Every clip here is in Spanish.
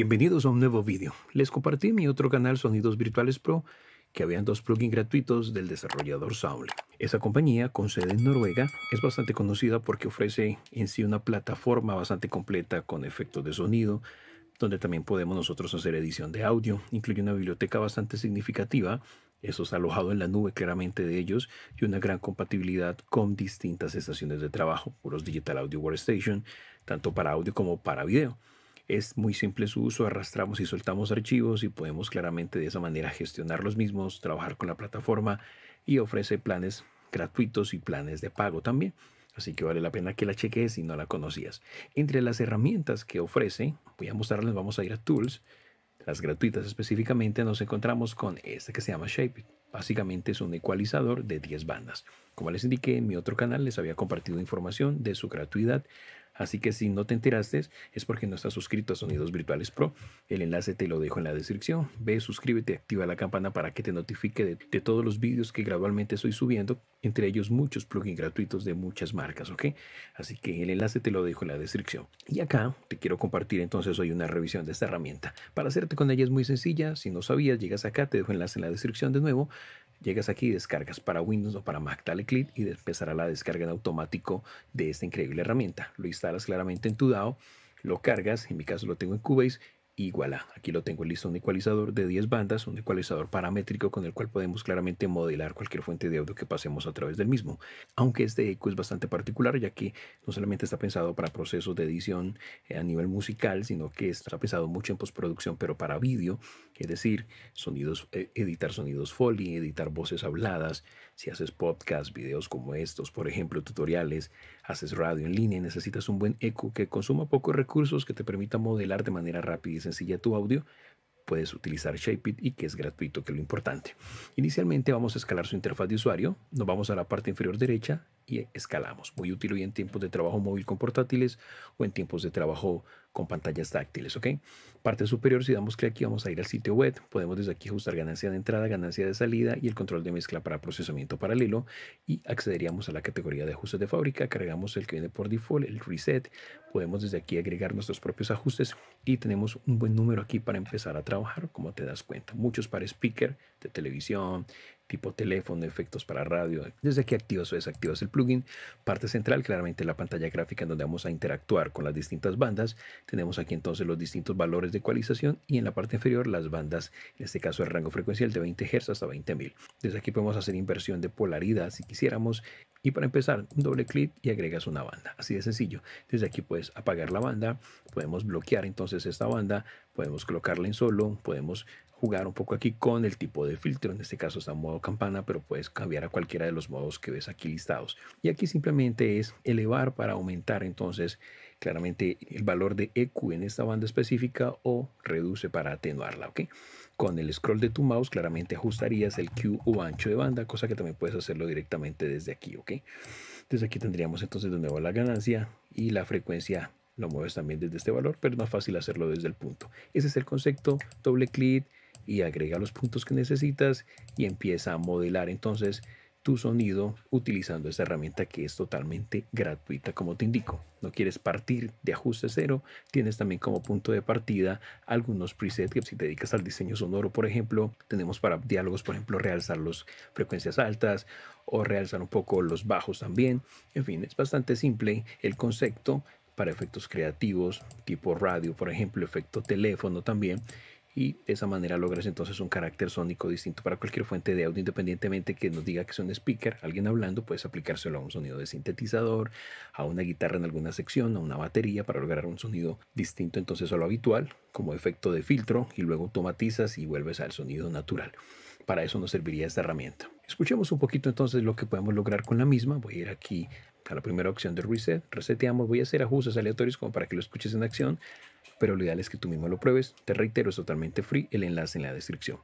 Bienvenidos a un nuevo vídeo. Les compartí mi otro canal Sonidos Virtuales Pro que habían dos plugins gratuitos del desarrollador Soundly. Esa compañía, con sede en Noruega, es bastante conocida porque ofrece en sí una plataforma bastante completa con efectos de sonido, donde también podemos nosotros hacer edición de audio, incluye una biblioteca bastante significativa, eso está alojado en la nube claramente de ellos, y una gran compatibilidad con distintas estaciones de trabajo, los Digital Audio Workstation, tanto para audio como para video. Es muy simple su uso, arrastramos y soltamos archivos y podemos claramente de esa manera gestionar los mismos, trabajar con la plataforma y ofrece planes gratuitos y planes de pago también. Así que vale la pena que la cheques si no la conocías. Entre las herramientas que ofrece, voy a mostrarles, vamos a ir a Tools, las gratuitas específicamente, nos encontramos con esta que se llama Shape. Básicamente es un ecualizador de 10 bandas. Como les indiqué en mi otro canal, les había compartido información de su gratuidad Así que si no te enteraste es porque no estás suscrito a Sonidos Virtuales Pro. El enlace te lo dejo en la descripción. Ve, suscríbete, activa la campana para que te notifique de, todos los vídeos que gradualmente estoy subiendo, entre ellos muchos plugins gratuitos de muchas marcas, ¿ok? Así que el enlace te lo dejo en la descripción. Y acá te quiero compartir entonces hoy una revisión de esta herramienta. Para hacerte con ella es muy sencilla, si no sabías, llegas acá, te dejo el enlace en la descripción de nuevo Llegas aquí descargas para Windows o para Mac, dale clic y empezará la descarga en automático de esta increíble herramienta. Lo instalas claramente en tu DAO, lo cargas, en mi caso lo tengo en Cubase igual voilà, aquí lo tengo listo, un ecualizador de 10 bandas, un ecualizador paramétrico con el cual podemos claramente modelar cualquier fuente de audio que pasemos a través del mismo. Aunque este eco es bastante particular, ya que no solamente está pensado para procesos de edición eh, a nivel musical, sino que está pensado mucho en postproducción, pero para vídeo, es decir, sonidos, eh, editar sonidos Foley, editar voces habladas, si haces podcasts, videos como estos, por ejemplo, tutoriales, Haces radio en línea y necesitas un buen eco que consuma pocos recursos que te permita modelar de manera rápida y sencilla tu audio. Puedes utilizar ShapeIt y que es gratuito, que es lo importante. Inicialmente vamos a escalar su interfaz de usuario. Nos vamos a la parte inferior derecha y escalamos. Muy útil hoy en tiempos de trabajo móvil con portátiles o en tiempos de trabajo con pantallas táctiles. ¿ok? Parte superior, si damos clic aquí, vamos a ir al sitio web. Podemos desde aquí ajustar ganancia de entrada, ganancia de salida y el control de mezcla para procesamiento paralelo. Y accederíamos a la categoría de ajustes de fábrica. Cargamos el que viene por default, el reset. Podemos desde aquí agregar nuestros propios ajustes y tenemos un buen número aquí para empezar a trabajar, como te das cuenta. Muchos para speaker de televisión, tipo teléfono, efectos para radio. Desde aquí activas o desactivas el plugin, parte central, claramente la pantalla gráfica en donde vamos a interactuar con las distintas bandas. Tenemos aquí entonces los distintos valores de ecualización y en la parte inferior las bandas, en este caso el rango frecuencial de 20 Hz hasta 20.000. Desde aquí podemos hacer inversión de polaridad si quisiéramos. Y para empezar, un doble clic y agregas una banda. Así de sencillo. Desde aquí puedes apagar la banda, podemos bloquear entonces esta banda, podemos colocarla en solo, podemos jugar un poco aquí con el tipo de filtro. En este caso está en modo campana, pero puedes cambiar a cualquiera de los modos que ves aquí listados. Y aquí simplemente es elevar para aumentar entonces claramente el valor de EQ en esta banda específica o reduce para atenuarla. ¿ok? Con el scroll de tu mouse claramente ajustarías el Q o ancho de banda, cosa que también puedes hacerlo directamente desde aquí. ¿ok? Entonces aquí tendríamos entonces de nuevo la ganancia y la frecuencia lo mueves también desde este valor, pero es más fácil hacerlo desde el punto. Ese es el concepto, doble clic, y agrega los puntos que necesitas y empieza a modelar entonces tu sonido utilizando esta herramienta que es totalmente gratuita como te indico. No quieres partir de ajuste cero, tienes también como punto de partida algunos presets que si te dedicas al diseño sonoro, por ejemplo, tenemos para diálogos, por ejemplo, realzar las frecuencias altas o realzar un poco los bajos también. En fin, es bastante simple el concepto para efectos creativos, tipo radio, por ejemplo, efecto teléfono también y de esa manera logras entonces un carácter sónico distinto para cualquier fuente de audio, independientemente que nos diga que es un speaker, alguien hablando, puedes aplicárselo a un sonido de sintetizador, a una guitarra en alguna sección, a una batería para lograr un sonido distinto entonces a lo habitual, como efecto de filtro y luego automatizas y vuelves al sonido natural. Para eso nos serviría esta herramienta. Escuchemos un poquito entonces lo que podemos lograr con la misma. Voy a ir aquí a la primera opción de reset, reseteamos, voy a hacer ajustes aleatorios como para que lo escuches en acción pero lo ideal es que tú mismo lo pruebes. Te reitero, es totalmente free, el enlace en la descripción.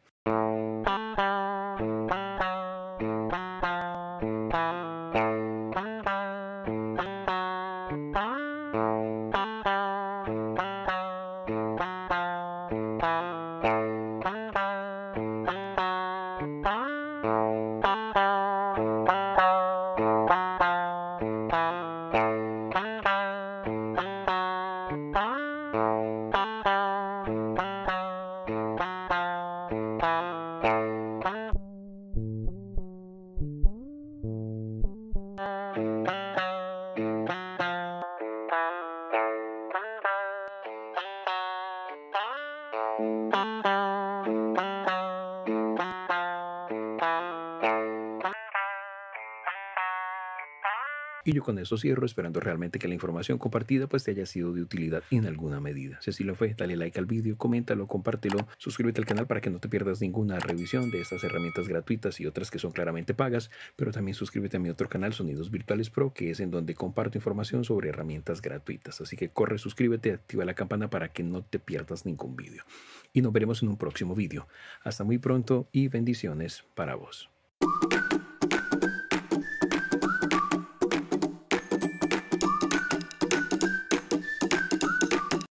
Thank you. Y yo con eso cierro, esperando realmente que la información compartida pues te haya sido de utilidad en alguna medida. Si así lo fue, dale like al vídeo, coméntalo, compártelo, suscríbete al canal para que no te pierdas ninguna revisión de estas herramientas gratuitas y otras que son claramente pagas, pero también suscríbete a mi otro canal Sonidos Virtuales Pro, que es en donde comparto información sobre herramientas gratuitas. Así que corre, suscríbete, activa la campana para que no te pierdas ningún vídeo. Y nos veremos en un próximo vídeo. Hasta muy pronto y bendiciones para vos.